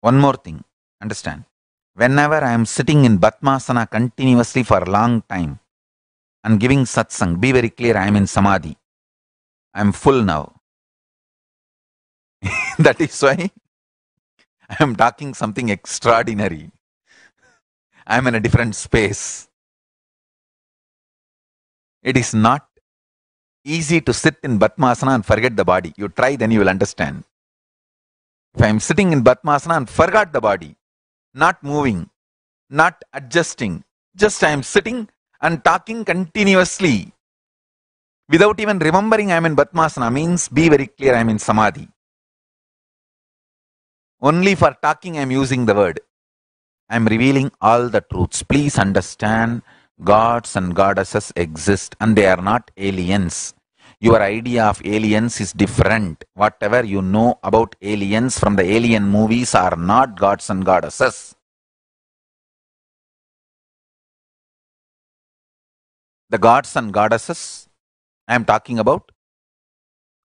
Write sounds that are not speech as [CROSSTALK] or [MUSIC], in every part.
One more thing, understand. Whenever I am sitting in Batmasana continuously for a long time and giving satsang, be very clear, I am in Samadhi. I am full now. [LAUGHS] that is why I am talking something extraordinary. I am in a different space. It is not easy to sit in Batmasana and forget the body. You try, then you will understand. If I am sitting in Batmasana and forgot the body, not moving, not adjusting, just I am sitting and talking continuously without even remembering I am in Batmasana means be very clear I am in Samadhi. Only for talking I am using the word. I am revealing all the truths. Please understand gods and goddesses exist and they are not aliens your idea of aliens is different. Whatever you know about aliens from the alien movies are not gods and goddesses. The gods and goddesses I am talking about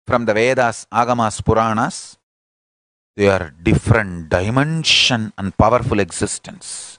from the Vedas, Agamas, Puranas, they are different dimension and powerful existence.